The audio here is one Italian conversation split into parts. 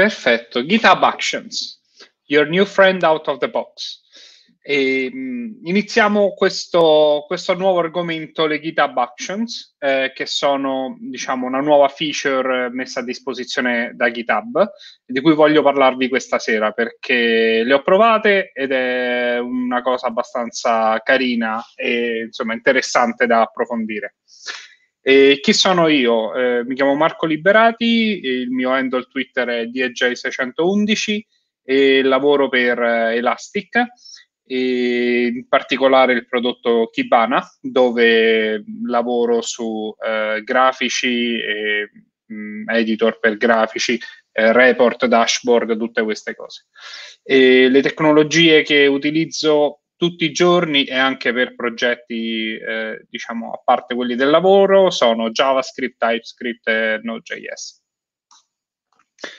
Perfetto. GitHub Actions, your new friend out of the box. E, mh, mm, iniziamo questo, questo, nuovo argomento, le GitHub Actions, eh, che sono diciamo, una nuova feature messa a disposizione da GitHub, di cui voglio parlarvi questa sera perché le ho provate ed è una cosa abbastanza carina e insomma, interessante da approfondire. E chi sono io? Eh, mi chiamo Marco Liberati, il mio handle Twitter è DJ611 e lavoro per eh, Elastic in particolare il prodotto Kibana, dove lavoro su eh, grafici, e, mh, mm, editor per grafici, eh, report, dashboard, tutte queste cose. E le tecnologie che utilizzo tutti i giorni e anche per progetti, eh, diciamo, a parte quelli del lavoro, sono JavaScript, TypeScript e Node.js.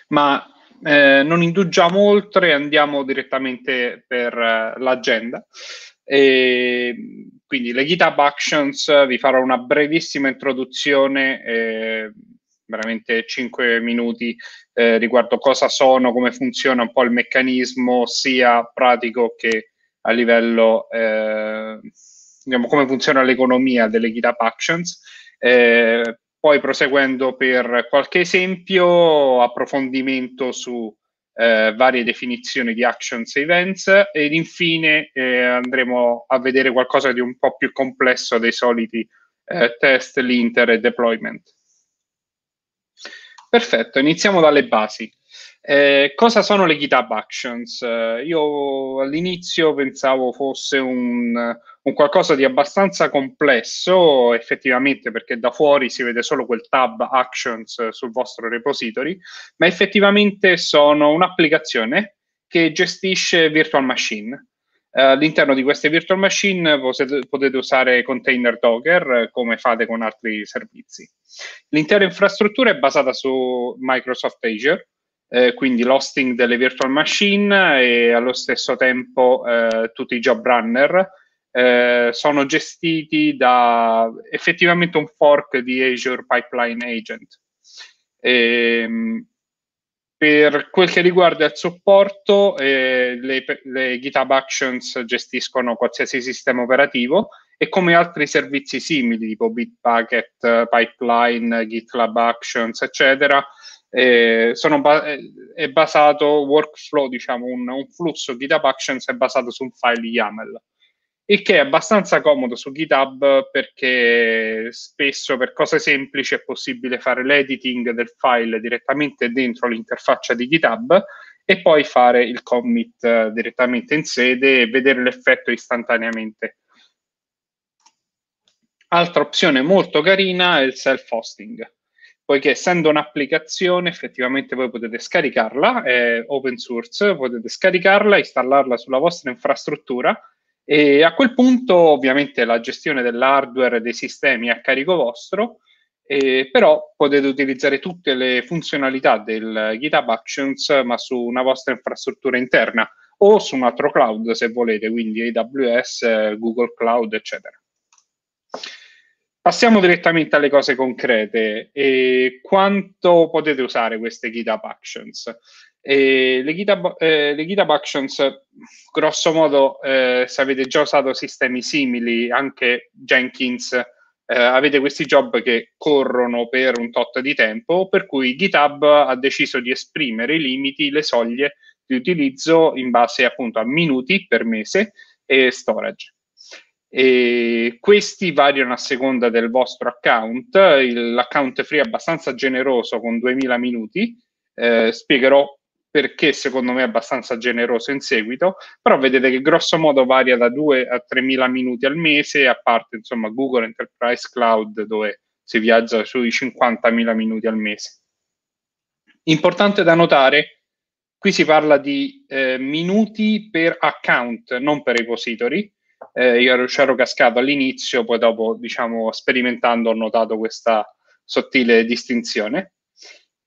Ma eh, non indugiamo oltre, andiamo direttamente per eh, l'agenda. E, quindi le GitHub Actions, vi farò una brevissima introduzione veramente 5 minuti eh, riguardo cosa sono, come funziona un po' il meccanismo sia pratico che a livello, eh, diciamo, come funziona l'economia delle GitHub Actions. Eh, poi proseguendo per qualche esempio, approfondimento su eh, varie definizioni di actions e events ed infine eh, andremo a vedere qualcosa di un po' più complesso dei soliti eh, test, linter e deployment. Perfetto, iniziamo dalle basi. Eh, cosa sono le GitHub Actions? Eh, io all'inizio pensavo fosse un, un, qualcosa di abbastanza complesso, effettivamente, perché da fuori si vede solo quel tab Actions sul vostro repository, ma effettivamente sono un'applicazione che gestisce virtual machine. Eh, all'interno di queste virtual machine potete, potete usare container Docker come fate con altri servizi. L'intera infrastruttura è basata su Microsoft Azure eh, quindi l'hosting delle virtual machine e allo stesso tempo eh, tutti i job runner. Eh, sono gestiti da effettivamente un fork di Azure Pipeline Agent. E, ehm, per quel che riguarda il supporto, eh, le, le GitHub Actions gestiscono qualsiasi sistema operativo e come altri servizi simili, tipo Bitbucket, Pipeline, GitLab Actions, eccetera, eh, ba- eh, è basato workflow, diciamo, un, un, flusso GitHub Actions è basato su un file YAML, il che è abbastanza comodo su GitHub perché spesso per cose semplici è possibile fare l'editing del file direttamente dentro l'interfaccia di GitHub e poi fare il commit eh, direttamente in sede e vedere l'effetto istantaneamente. Altra opzione molto carina è il self-hosting poiché essendo un'applicazione effettivamente voi potete scaricarla, è open source, potete scaricarla, installarla sulla vostra infrastruttura e a quel punto ovviamente la gestione dell'hardware dei sistemi è a carico vostro, eh, però potete utilizzare tutte le funzionalità del GitHub Actions ma su una vostra infrastruttura interna o su un altro cloud se volete, quindi AWS, Google Cloud, eccetera. Passiamo direttamente alle cose concrete. E quanto potete usare queste GitHub Actions? E le, GitHub, eh, le GitHub Actions, grosso modo, eh, se avete già usato sistemi simili, anche Jenkins, eh, avete questi job che corrono per un tot di tempo, per cui GitHub ha deciso di esprimere i limiti, le soglie di utilizzo in base appunto a minuti per mese e storage e questi variano a seconda del vostro account. L'account free è abbastanza generoso con 2000 minuti. Eh, spiegherò perché secondo me è abbastanza generoso in seguito, però vedete che grosso modo varia da 2 a 3.000 minuti al mese, a parte insomma Google Enterprise Cloud dove si viaggia sui 50.000 minuti al mese. Importante da notare, qui si parla di eh, minuti per account, non per repository, eh, io ero cascato all'inizio, poi dopo, diciamo, sperimentando ho notato questa sottile distinzione.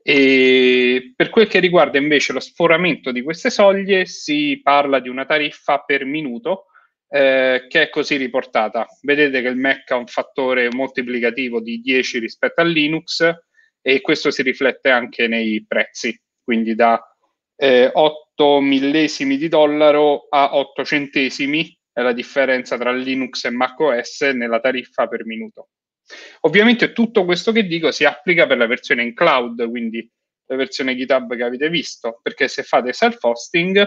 E per quel che riguarda invece lo sforamento di queste soglie, si parla di una tariffa per minuto eh, che è così riportata. Vedete che il Mac ha un fattore moltiplicativo di 10 rispetto al Linux e questo si riflette anche nei prezzi, quindi da eh, 8 millesimi di dollaro a 8 centesimi è la differenza tra Linux e macOS nella tariffa per minuto. Ovviamente tutto questo che dico si applica per la versione in cloud, quindi la versione GitHub che avete visto, perché se fate self-hosting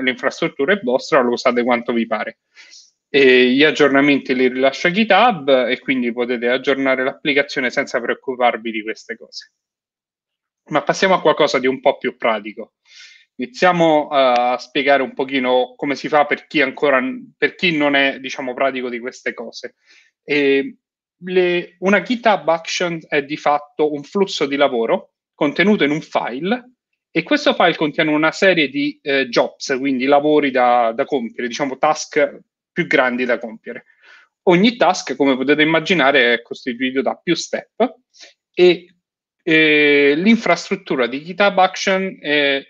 l'infrastruttura è vostra, lo usate quanto vi pare. E gli aggiornamenti li rilascia GitHub e quindi potete aggiornare l'applicazione senza preoccuparvi di queste cose. Ma passiamo a qualcosa di un po' più pratico. Iniziamo eh, a spiegare un pochino come si fa per chi ancora per chi non è diciamo pratico di queste cose. E le, una GitHub Action è di fatto un flusso di lavoro contenuto in un file e questo file contiene una serie di eh, jobs, quindi lavori da, da compiere, diciamo task più grandi da compiere. Ogni task, come potete immaginare, è costituito da più step e eh, l'infrastruttura di GitHub Action è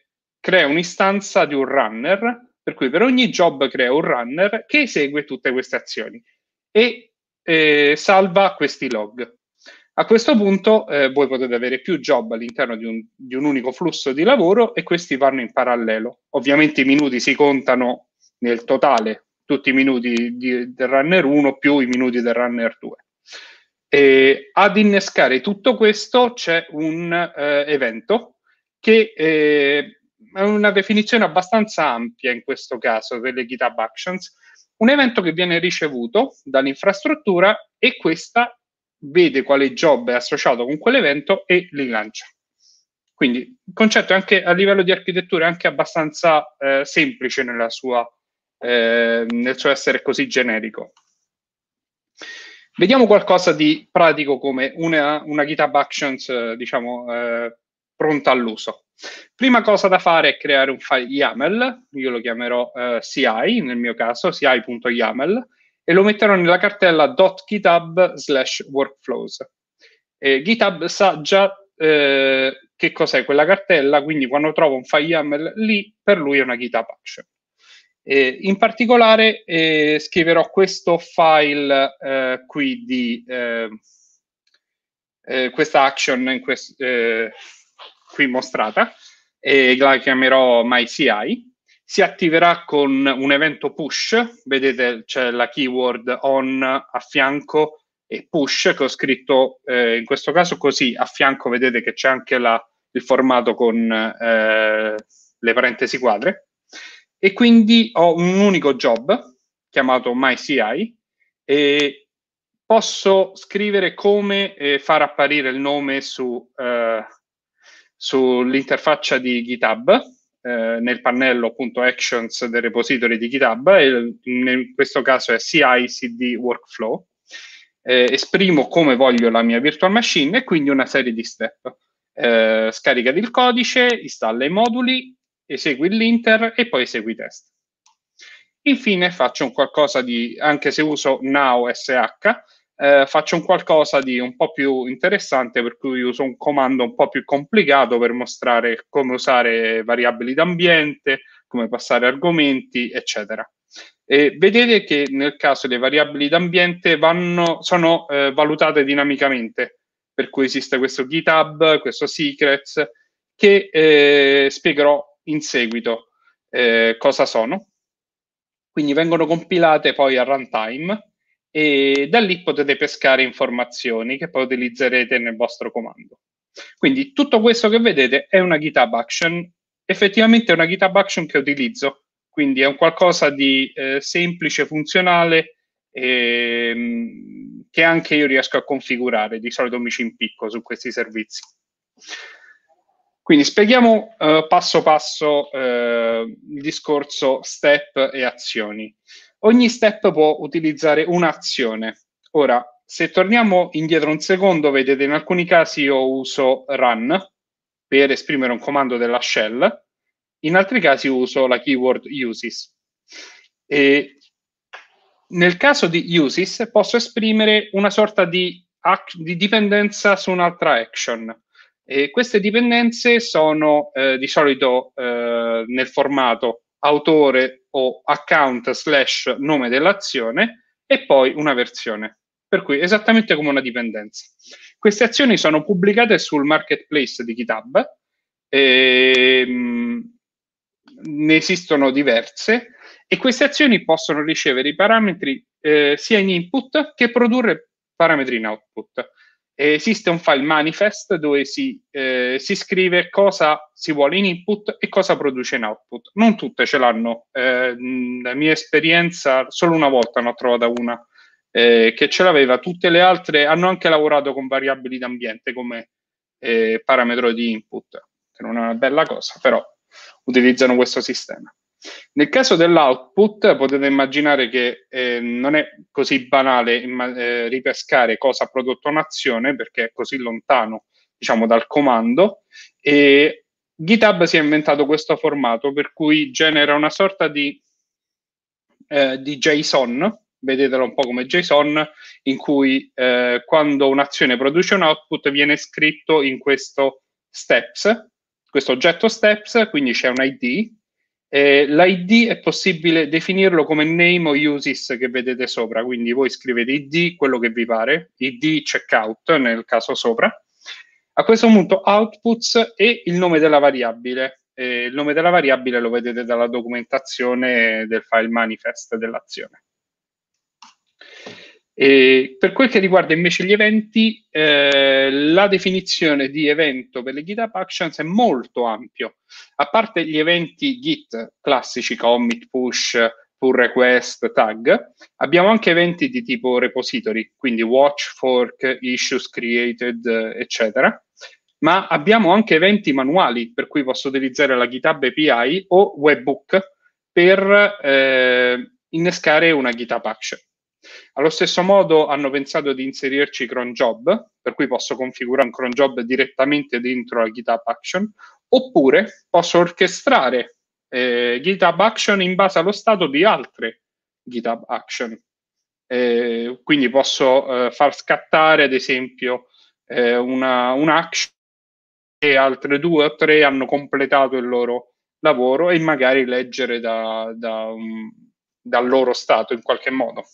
crea un'istanza di un runner, per cui per ogni job crea un runner che esegue tutte queste azioni e eh, salva questi log. A questo punto eh, voi potete avere più job all'interno di un, di un, unico flusso di lavoro e questi vanno in parallelo. Ovviamente i minuti si contano nel totale, tutti i minuti di, del runner 1 più i minuti del runner 2. E ad innescare tutto questo c'è un eh, evento che eh, è una definizione abbastanza ampia in questo caso delle GitHub Actions, un evento che viene ricevuto dall'infrastruttura e questa vede quale job è associato con quell'evento e li lancia. Quindi il concetto è anche a livello di architettura è anche abbastanza eh, semplice sua, eh, nel suo essere così generico. Vediamo qualcosa di pratico come una, una GitHub Actions, eh, diciamo, eh, pronta all'uso. Prima cosa da fare è creare un file YAML, io lo chiamerò eh, CI nel mio caso, ci.yaml, e lo metterò nella cartella .github slash workflows. GitHub sa già eh, che cos'è quella cartella, quindi quando trovo un file YAML lì, per lui è una GitHub action. Eh, in particolare eh, scriverò questo file eh, qui di eh, eh, questa action in questo eh, qui mostrata e la chiamerò MyCI. Si attiverà con un evento push, vedete c'è la keyword on a fianco e push che ho scritto eh, in questo caso così, a fianco vedete che c'è anche la, il formato con eh, le parentesi quadre e quindi ho un unico job chiamato MyCI e posso scrivere come eh, far apparire il nome su eh, sull'interfaccia di GitHub, eh, nel pannello appunto Actions del repository di GitHub, e in questo caso è CI-CD Workflow. Eh, esprimo come voglio la mia virtual machine e quindi una serie di step. Eh, scarica il codice, installa i moduli, esegui l'inter e poi esegui i test. Infine faccio un qualcosa di, anche se uso now SH, eh, faccio un qualcosa di un po' più interessante per cui uso un comando un po' più complicato per mostrare come usare variabili d'ambiente, come passare argomenti, eccetera. E vedete che nel caso le variabili d'ambiente vanno, sono eh, valutate dinamicamente, per cui esiste questo GitHub, questo Secrets, che eh, spiegherò in seguito eh, cosa sono. Quindi vengono compilate poi a runtime e da lì potete pescare informazioni che poi utilizzerete nel vostro comando. Quindi tutto questo che vedete è una GitHub Action, effettivamente è una GitHub Action che utilizzo, quindi è un qualcosa di eh, semplice, funzionale, ehm, che anche io riesco a configurare, di solito mi ci impicco su questi servizi. Quindi spieghiamo eh, passo passo eh, il discorso step e azioni. Ogni step può utilizzare un'azione. Ora, se torniamo indietro un secondo, vedete in alcuni casi io uso run per esprimere un comando della shell, in altri casi uso la keyword uses. E nel caso di uses posso esprimere una sorta di, di dipendenza su un'altra action. E queste dipendenze sono eh, di solito eh, nel formato autore o account slash nome dell'azione e poi una versione. Per cui esattamente come una dipendenza. Queste azioni sono pubblicate sul marketplace di GitHub. E, ehm, mh, ne esistono diverse e queste azioni possono ricevere i parametri eh, sia in input che produrre parametri in output esiste un file manifest dove si, eh, si, scrive cosa si vuole in input e cosa produce in output. Non tutte ce l'hanno. Eh, mia esperienza, solo una volta ne ho trovata una eh, che ce l'aveva, tutte le altre hanno anche lavorato con variabili d'ambiente come eh, parametro di input, che non è una bella cosa, però utilizzano questo sistema. Nel caso dell'output potete immaginare che eh, non è così banale eh, ripescare cosa ha prodotto un'azione perché è così lontano diciamo, dal comando e GitHub si è inventato questo formato per cui genera una sorta di, eh, di JSON, vedetelo un po' come JSON, in cui eh, quando un'azione produce un output viene scritto in questo steps, questo oggetto steps, quindi c'è un ID eh, L'ID è possibile definirlo come name o uses che vedete sopra, quindi voi scrivete ID, quello che vi pare, ID checkout nel caso sopra. A questo punto outputs e il nome della variabile. Eh, il nome della variabile lo vedete dalla documentazione del file manifest dell'azione. E per quel che riguarda invece gli eventi, eh, la definizione di evento per le GitHub Actions è molto ampio. A parte gli eventi Git classici, commit, push, pull request, tag, abbiamo anche eventi di tipo repository, quindi watch, fork, issues created, eccetera. Ma abbiamo anche eventi manuali, per cui posso utilizzare la GitHub API o webbook per eh, innescare una GitHub Action. Allo stesso modo hanno pensato di inserirci cron job, per cui posso configurare un cron job direttamente dentro la GitHub Action, oppure posso orchestrare eh, GitHub Action in base allo stato di altre GitHub Action. Eh, quindi posso eh, far scattare, ad esempio, eh, una, un'action e altre due o tre hanno completato il loro lavoro e magari leggere da, da, um, dal loro stato in qualche modo.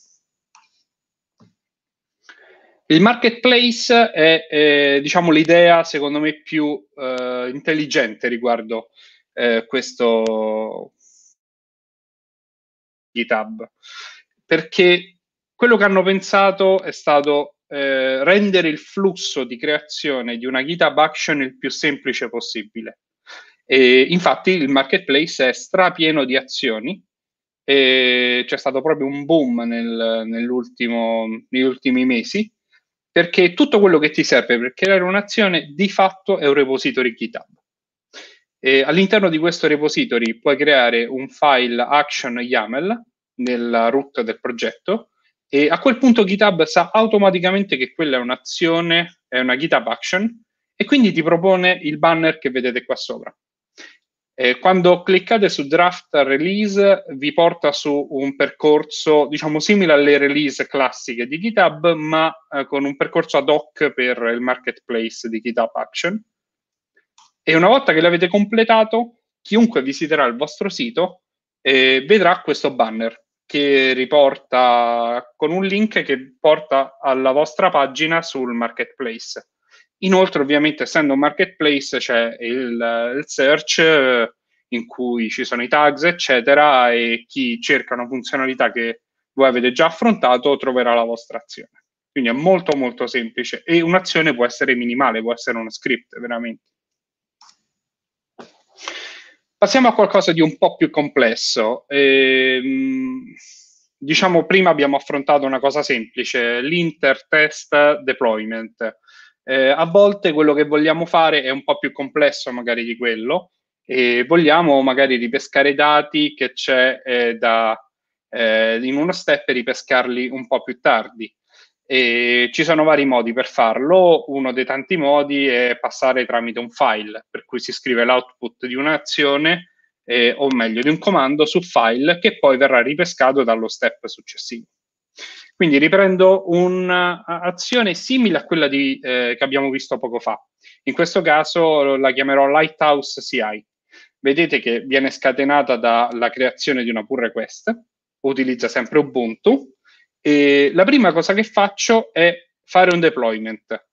Il marketplace è, eh, diciamo, l'idea, secondo me, più eh, intelligente riguardo eh, questo GitHub, perché quello che hanno pensato è stato eh, rendere il flusso di creazione di una GitHub Action il più semplice possibile. E, infatti il marketplace è strapieno di azioni e c'è stato proprio un boom nel, negli ultimi mesi perché tutto quello che ti serve per creare un'azione di fatto è un repository GitHub. E all'interno di questo repository puoi creare un file action YAML nella root del progetto e a quel punto GitHub sa automaticamente che quella è un'azione, è una GitHub action e quindi ti propone il banner che vedete qua sopra. Eh, quando cliccate su draft release vi porta su un percorso diciamo simile alle release classiche di GitHub ma eh, con un percorso ad hoc per il marketplace di GitHub Action e una volta che l'avete completato chiunque visiterà il vostro sito eh, vedrà questo banner che riporta con un link che porta alla vostra pagina sul marketplace Inoltre, ovviamente, essendo un marketplace, c'è il, il search eh, in cui ci sono i tags, eccetera, e chi cerca una funzionalità che voi avete già affrontato troverà la vostra azione. Quindi è molto molto semplice e un'azione può essere minimale, può essere uno script, veramente. Passiamo a qualcosa di un po' più complesso. Ehm, diciamo, prima abbiamo affrontato una cosa semplice, l'intertest deployment. Eh, a volte quello che vogliamo fare è un po' più complesso magari di quello e vogliamo magari ripescare dati che c'è eh, da, eh, in uno step e ripescarli un po' più tardi. E ci sono vari modi per farlo, uno dei tanti modi è passare tramite un file, per cui si scrive l'output di un'azione eh, o meglio di un comando su file che poi verrà ripescato dallo step successivo. Quindi riprendo un'azione simile a quella di, eh, che abbiamo visto poco fa. In questo caso la chiamerò Lighthouse CI. Vedete che viene scatenata dalla creazione di una pull request, utilizza sempre Ubuntu, e la prima cosa che faccio è fare un deployment.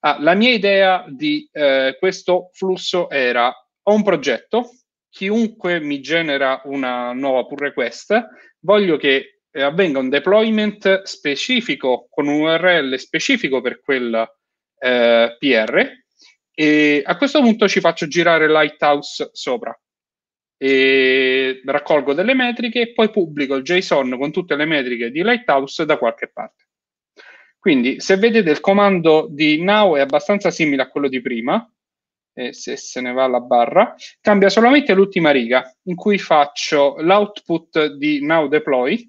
Ah, la mia idea di eh, questo flusso era, ho un progetto, chiunque mi genera una nuova pull request, voglio che eh, avvenga un deployment specifico con un URL specifico per quel eh, PR e a questo punto ci faccio girare Lighthouse sopra e raccolgo delle metriche e poi pubblico il JSON con tutte le metriche di Lighthouse da qualche parte. Quindi se vedete il comando di now è abbastanza simile a quello di prima, e se se ne va la barra, cambia solamente l'ultima riga in cui faccio l'output di now deploy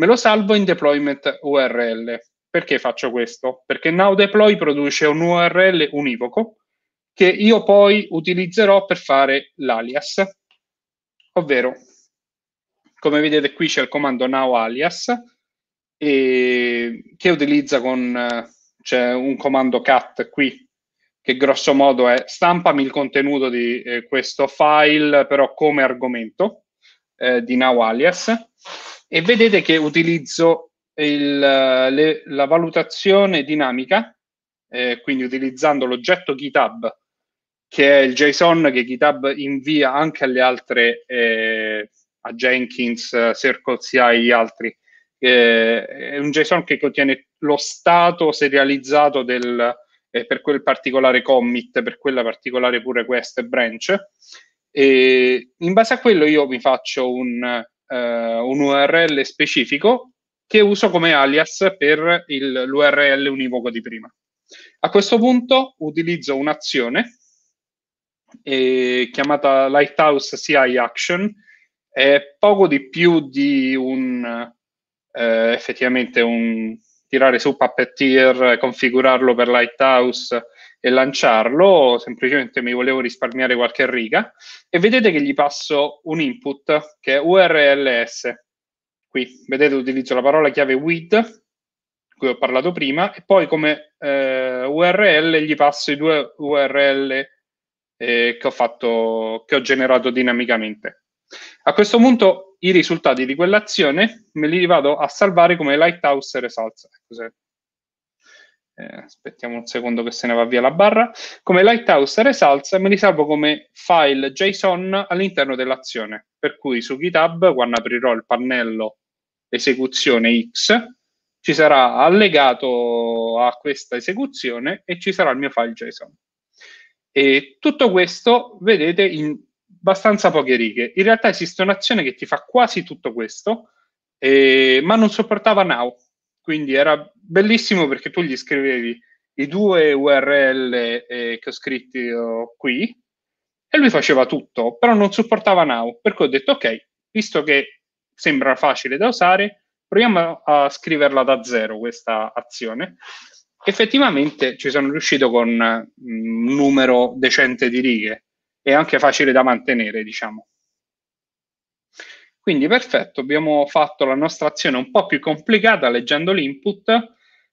Me lo salvo in deployment URL. Perché faccio questo? Perché now deploy produce un URL univoco che io poi utilizzerò per fare l'alias, ovvero come vedete qui c'è il comando now alias e, che utilizza con c'è un comando cat qui che grosso modo è stampami il contenuto di eh, questo file però come argomento eh, di now alias e vedete che utilizzo il, eh, le, la valutazione dinamica, eh, quindi utilizzando l'oggetto GitHub, che è il JSON che GitHub invia anche alle altre, eh, a Jenkins, eh, CircleCI e gli altri. Eh, è un JSON che contiene lo stato serializzato del, eh, per quel particolare commit, per quella particolare pure quest branch. E in base a quello io mi faccio un eh, un URL specifico che uso come alias per il, l'URL univoco di prima. A questo punto utilizzo un'azione eh, chiamata Lighthouse CI Action, è poco di più di un eh, effettivamente un tirare su Puppeteer, configurarlo per Lighthouse e lanciarlo, semplicemente mi volevo risparmiare qualche riga e vedete che gli passo un input che è URLS. Qui vedete utilizzo la parola chiave with cui ho parlato prima e poi come eh, URL gli passo i due URL eh, che, ho fatto, che ho generato dinamicamente. A questo punto i risultati di quell'azione me li vado a salvare come Lighthouse Results. Ecco, eh, aspettiamo un secondo che se ne va via la barra, come Lighthouse Results me li salvo come file JSON all'interno dell'azione. Per cui su GitHub, quando aprirò il pannello esecuzione X, ci sarà allegato a questa esecuzione e ci sarà il mio file JSON. E tutto questo vedete in abbastanza poche righe. In realtà esiste un'azione che ti fa quasi tutto questo, eh, ma non supportava Now quindi era bellissimo perché tu gli scrivevi i due URL eh, che ho scritto eh, qui e lui faceva tutto, però non supportava Now. Per cui ho detto, ok, visto che sembra facile da usare, proviamo a, scriverla da zero questa azione. Effettivamente ci sono riuscito con mm, un numero decente di righe e anche facile da mantenere, diciamo. Quindi perfetto, abbiamo fatto la nostra azione un po' più complicata leggendo l'input.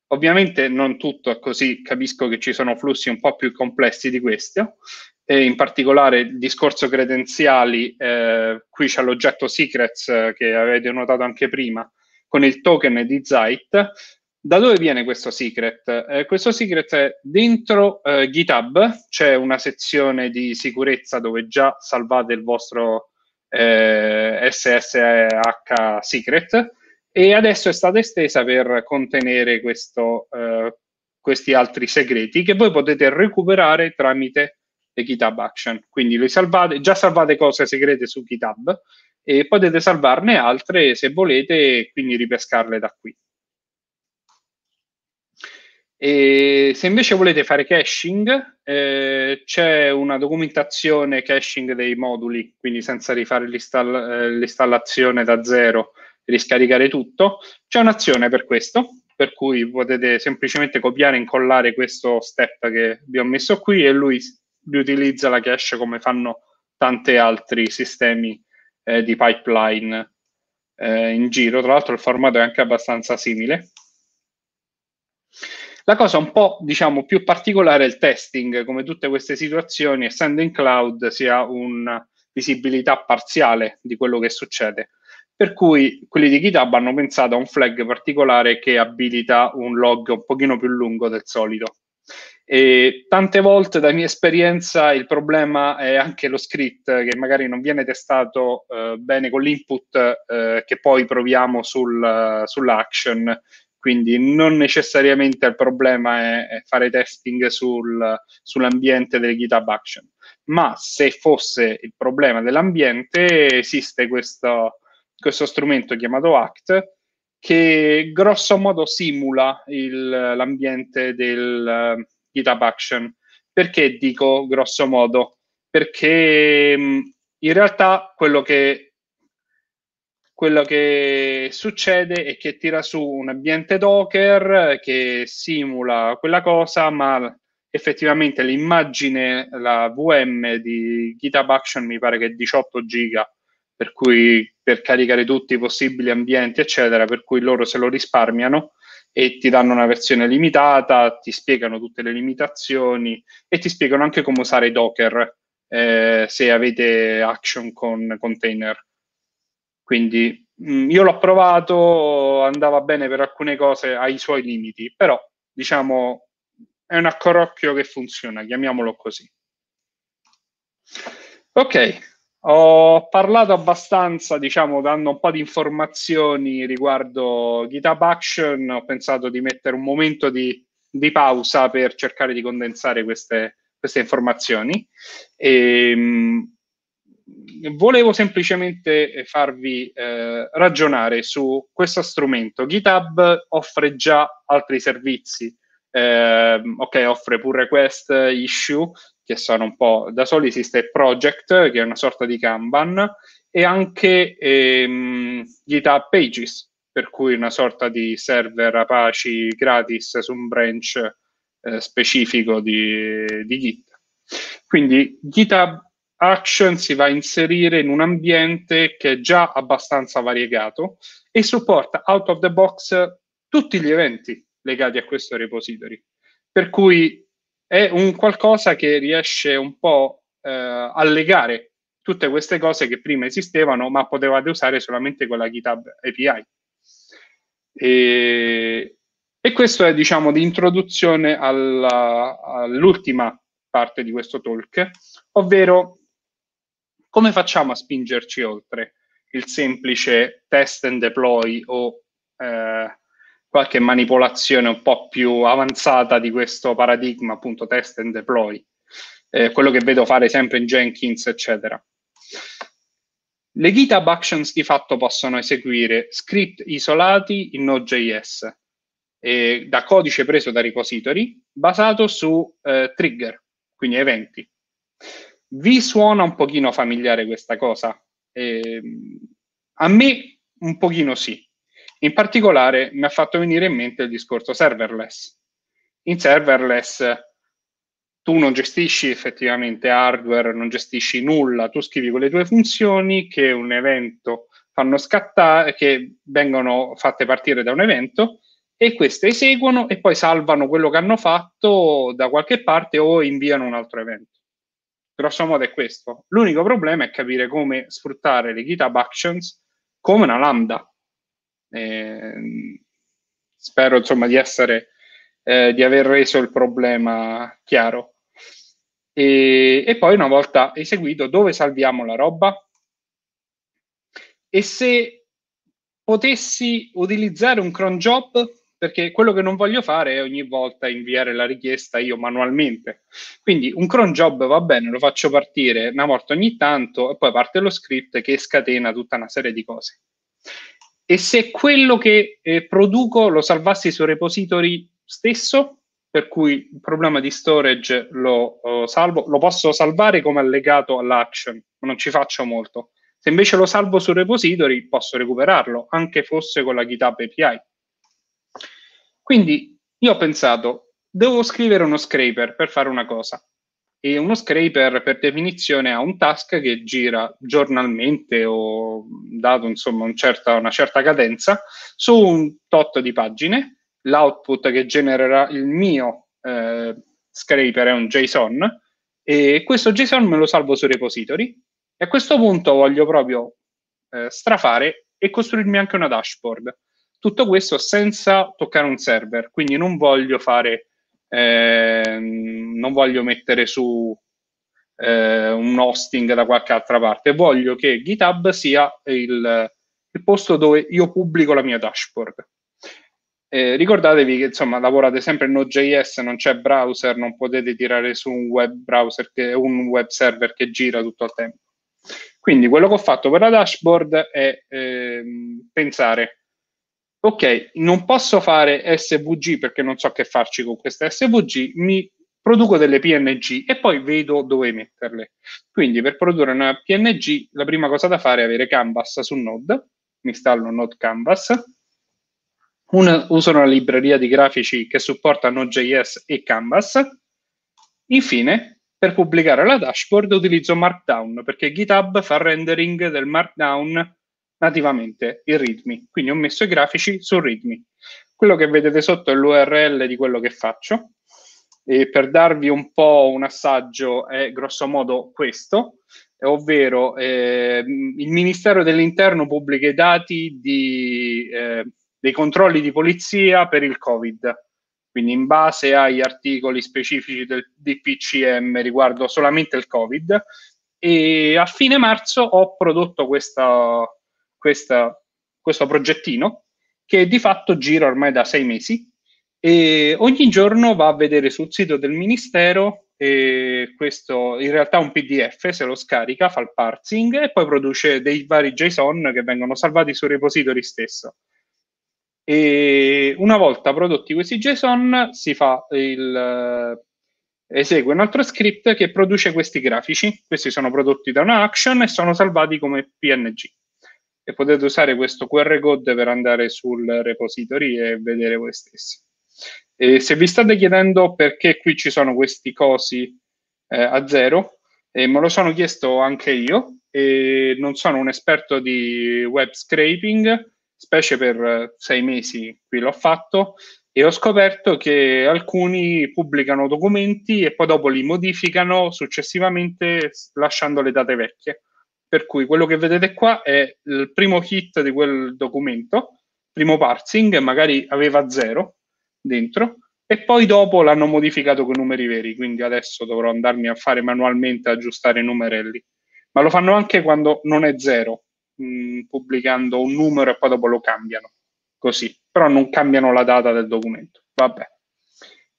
Ovviamente non tutto è così, capisco che ci sono flussi un po' più complessi di questo, e in particolare il discorso credenziali, eh, qui c'è l'oggetto secrets eh, che avete notato anche prima, con il token di Zeit. Da dove viene questo secret? Eh, questo secret è dentro eh, GitHub, c'è una sezione di sicurezza dove già salvate il vostro eh, SSH Secret e adesso è stata estesa per contenere questo, eh, questi altri segreti che voi potete recuperare tramite le GitHub Action. Quindi le salvate, già salvate cose segrete su GitHub e potete salvarne altre se volete e quindi ripescarle da qui. E se invece volete fare caching, eh, c'è una documentazione caching dei moduli, quindi senza rifare l'install- eh, l'installazione da zero riscaricare tutto. C'è un'azione per questo, per cui potete semplicemente copiare e incollare questo step che vi ho messo qui e lui riutilizza la cache come fanno tanti altri sistemi eh, di pipeline eh, in giro. Tra l'altro il formato è anche abbastanza simile. La cosa un po', diciamo, più particolare è il testing, come tutte queste situazioni, essendo in cloud si ha una visibilità parziale di quello che succede. Per cui quelli di GitHub hanno pensato a un flag particolare che abilita un log un pochino più lungo del solito. E tante volte, da mia esperienza, il problema è anche lo script che magari non viene testato eh, bene con l'input eh, che poi proviamo sul, sull'action quindi non necessariamente il problema è fare testing sul, sull'ambiente del GitHub Action, ma se fosse il problema dell'ambiente esiste questo, questo strumento chiamato Act che grosso modo simula il, l'ambiente del uh, GitHub Action. Perché dico grosso modo? Perché mh, in realtà quello che quello che succede è che tira su un ambiente Docker che simula quella cosa, ma effettivamente l'immagine, la VM di GitHub Action mi pare che è 18 giga, per cui per caricare tutti i possibili ambienti, eccetera, per cui loro se lo risparmiano e ti danno una versione limitata, ti spiegano tutte le limitazioni e ti spiegano anche come usare Docker eh, se avete Action con container quindi mh, mm, io l'ho provato, andava bene per alcune cose, ha i suoi limiti, però diciamo è un accorocchio che funziona, chiamiamolo così. Ok, ho parlato abbastanza, diciamo, dando un po' di informazioni riguardo GitHub Action. Ho pensato di mettere un momento di, di pausa per cercare di condensare queste, queste informazioni. E, ehm, volevo semplicemente eh, farvi eh, ragionare su questo strumento. GitHub offre già altri servizi, eh, ok, offre pure request issue, che sono un po' da soli, esiste Project, che è una sorta di Kanban, e anche ehm, GitHub Pages, per cui una sorta di server Apache gratis su un branch eh, specifico di, di Git. Quindi GitHub Action si va a inserire in un ambiente che è già abbastanza variegato e supporta out of the box tutti gli eventi legati a questo repository. Per cui è un qualcosa che riesce un po' eh, a legare tutte queste cose che prima esistevano, ma potevate usare solamente con la GitHub API. E, e questo è, diciamo, di introduzione alla, all'ultima parte di questo talk, ovvero come facciamo a spingerci oltre il semplice test and deploy o eh, qualche manipolazione un po' più avanzata di questo paradigma, appunto test and deploy, eh, quello che vedo fare sempre in Jenkins, eccetera. Le GitHub Actions di fatto possono eseguire script isolati in Node.js eh, da codice preso da repository basato su eh, trigger, quindi eventi. Vi suona un pochino familiare questa cosa? Eh, a me un pochino sì. In particolare mi ha fatto venire in mente il discorso serverless. In serverless tu non gestisci effettivamente hardware, non gestisci nulla, tu scrivi quelle tue funzioni che un evento fanno scattare, che vengono fatte partire da un evento e queste eseguono e poi salvano quello che hanno fatto da qualche parte o inviano un altro evento grosso modo è questo. L'unico problema è capire come sfruttare le GitHub Actions come una lambda. Eh, spero insomma di essere eh, di aver reso il problema chiaro. E, e, poi una volta eseguito, dove salviamo la roba? E se potessi utilizzare un cron job perché quello che non voglio fare è ogni volta inviare la richiesta io manualmente. Quindi un cron job va bene, lo faccio partire una volta ogni tanto e poi parte lo script che scatena tutta una serie di cose. E se quello che eh, produco lo salvassi sul repository stesso, per cui il problema di storage lo eh, salvo, lo posso salvare come allegato all'action, ma non ci faccio molto. Se invece lo salvo sul repository, posso recuperarlo, anche fosse con la GitHub API. Quindi io ho pensato, devo scrivere uno scraper per fare una cosa. E uno scraper per definizione ha un task che gira giornalmente o dato insomma un certa, una certa cadenza su un tot di pagine. L'output che genererà il mio eh, scraper è un JSON e questo JSON me lo salvo su repository e a questo punto voglio proprio eh, strafare e costruirmi anche una dashboard. Tutto questo senza toccare un server, quindi non voglio fare, eh, non voglio mettere su eh, un hosting da qualche altra parte, voglio che GitHub sia il, il posto dove io pubblico la mia dashboard. Eh, ricordatevi che insomma lavorate sempre in Node.js, non c'è browser, non potete tirare su un web browser, che, un web server che gira tutto il tempo. Quindi quello che ho fatto per la dashboard è ehm, pensare ok, non posso fare SVG perché non so che farci con questa SVG, mi produco delle PNG e poi vedo dove metterle. Quindi per produrre una PNG la prima cosa da fare è avere Canvas su Node, mi installo Node Canvas, una, uso una libreria di grafici che supporta Node.js e Canvas, infine per pubblicare la dashboard utilizzo Markdown perché GitHub fa rendering del Markdown nativamente il README, quindi ho messo i grafici sul README. Quello che vedete sotto è l'URL di quello che faccio. E per darvi un po' un assaggio è grosso modo questo, ovvero eh, il Ministero dell'Interno pubblica i dati di, eh, dei controlli di polizia per il Covid, quindi in base agli articoli specifici del DPCM riguardo solamente il Covid, e a fine marzo ho prodotto questa, questa, questo progettino che di fatto gira ormai da sei mesi e ogni giorno va a vedere sul sito del Ministero e eh, questo in realtà è un PDF, se lo scarica, fa il parsing e poi produce dei vari JSON che vengono salvati sul repository stesso. E una volta prodotti questi JSON si fa il, eh, esegue un altro script che produce questi grafici. Questi sono prodotti da una action e sono salvati come PNG e potete usare questo QR code per andare sul repository e vedere voi stessi. E se vi state chiedendo perché qui ci sono questi cosi eh, a zero, eh, me lo sono chiesto anche io e non sono un esperto di web scraping, specie per sei mesi qui l'ho fatto, e ho scoperto che alcuni pubblicano documenti e poi dopo li modificano successivamente lasciando le date vecchie. Per cui quello che vedete qua è il primo hit di quel documento, primo parsing, magari aveva zero dentro, e poi dopo l'hanno modificato con numeri veri, quindi adesso dovrò andarmi a fare manualmente aggiustare i numerelli. Ma lo fanno anche quando non è zero, mh, mm, pubblicando un numero e poi dopo lo cambiano, così. Però non cambiano la data del documento. Vabbè,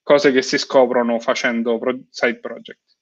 cose che si scoprono facendo pro- side project.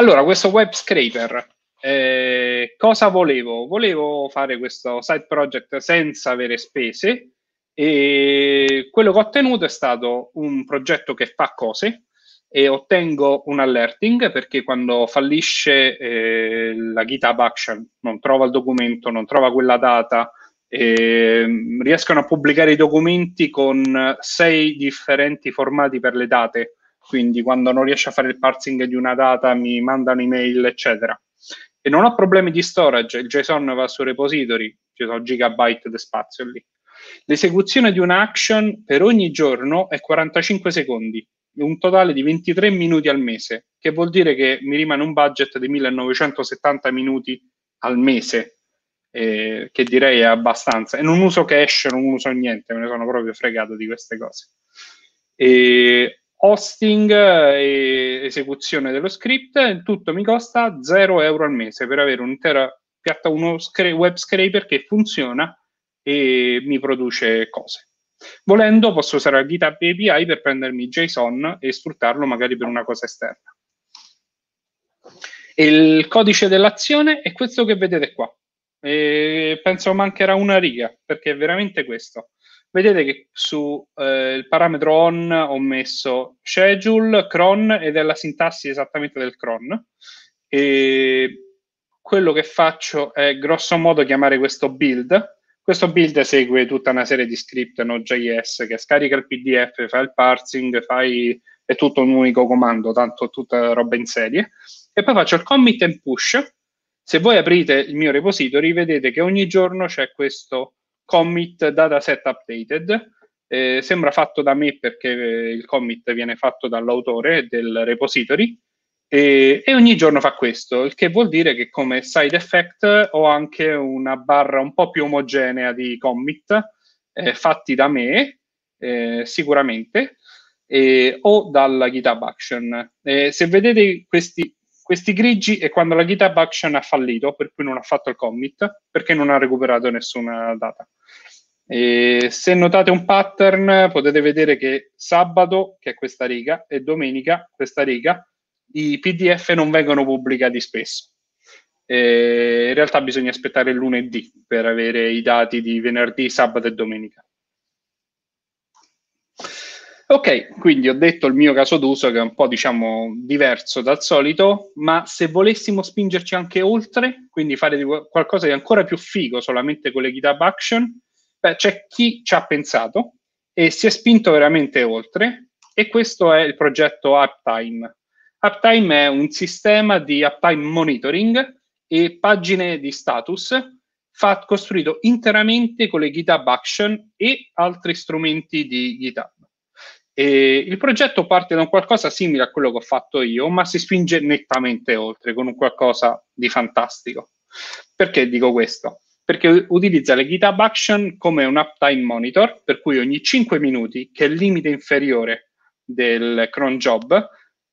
Allora, questo web scraper, eh, cosa volevo? Volevo fare questo side project senza avere spese e quello che ho ottenuto è stato un progetto che fa cose e ottengo un alerting perché quando fallisce eh, la GitHub Action non trova il documento, non trova quella data, eh, riescono a pubblicare i documenti con sei differenti formati per le date quindi quando non riesce a fare il parsing di una data mi mandano email, eccetera. E non ho problemi di storage, il JSON va su repository, ci sono gigabyte di spazio lì. L'esecuzione di un'action per ogni giorno è 45 secondi, un totale di 23 minuti al mese, che vuol dire che mi rimane un budget di 1970 minuti al mese, eh, che direi è abbastanza. E non uso cache, non uso niente, me ne sono proprio fregato di queste cose. E hosting e esecuzione dello script, tutto mi costa 0 euro al mese per avere un'intera piatta, uno scra- web scraper che funziona e mi produce cose. Volendo posso usare GitHub API per prendermi JSON e sfruttarlo magari per una cosa esterna. E il codice dell'azione è questo che vedete qua. E penso mancherà una riga perché è veramente questo vedete che sul eh, parametro on ho messo schedule, cron ed è la sintassi esattamente del cron. E quello che faccio è grosso modo chiamare questo build. Questo build segue tutta una serie di script Node.js che scarica il PDF, fa il parsing, fai... è tutto un unico comando, tanto tutta roba in serie. E poi faccio il commit and push. Se voi aprite il mio repository, vedete che ogni giorno c'è questo commit dataset updated. Eh, sembra fatto da me perché eh, il commit viene fatto dall'autore del repository e, e, ogni giorno fa questo, il che vuol dire che come side effect ho anche una barra un po' più omogenea di commit eh, fatti da me eh, sicuramente o dalla GitHub Action. Eh, se vedete questi, questi grigi è quando la GitHub Action ha fallito, per cui non ha fatto il commit, perché non ha recuperato nessuna data. E se notate un pattern, potete vedere che sabato, che è questa riga, e domenica, questa riga, i PDF non vengono pubblicati spesso. E in realtà bisogna aspettare lunedì per avere i dati di venerdì, sabato e domenica. Ok, quindi ho detto il mio caso d'uso che è un po' diciamo diverso dal solito, ma se volessimo spingerci anche oltre, quindi fare di qualcosa di ancora più figo solamente con le GitHub Action, beh, c'è chi ci ha pensato e si è spinto veramente oltre e questo è il progetto Uptime. Uptime è un sistema di uptime monitoring e pagine di status costruito interamente con le GitHub Action e altri strumenti di GitHub. E il progetto parte da un qualcosa simile a quello che ho fatto io, ma si spinge nettamente oltre con un qualcosa di fantastico. Perché dico questo? Perché utilizza le GitHub Action come un uptime monitor, per cui ogni 5 minuti, che è il limite inferiore del cron job,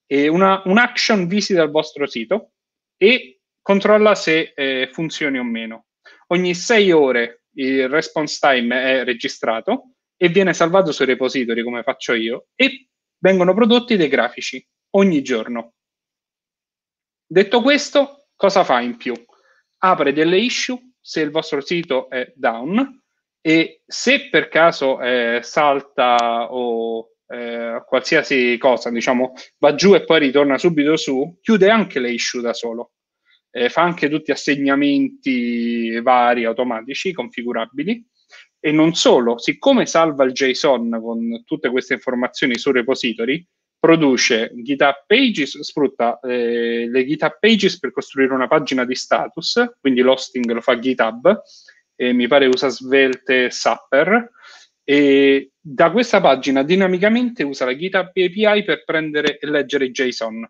una, action visita il vostro sito e controlla se eh, funzioni o meno. Ogni 6 ore il response time è registrato e viene salvato sui repository come faccio io e vengono prodotti dei grafici ogni giorno. Detto questo, cosa fa in più? Apre delle issue se il vostro sito è down e se per caso eh, salta o eh, qualsiasi cosa, diciamo, va giù e poi ritorna subito su, chiude anche le issue da solo. Eh, fa anche tutti assegnamenti vari, automatici, configurabili e non solo, siccome salva il JSON con tutte queste informazioni su repository, produce GitHub Pages, sfrutta eh, le GitHub Pages per costruire una pagina di status, quindi l'hosting lo fa GitHub, e mi pare usa Svelte Sapper, e da questa pagina dinamicamente usa la GitHub API per prendere e leggere JSON.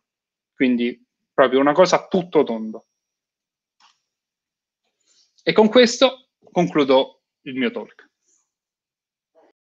Quindi proprio una cosa tutto tondo. E con questo concludo ilmiöt olk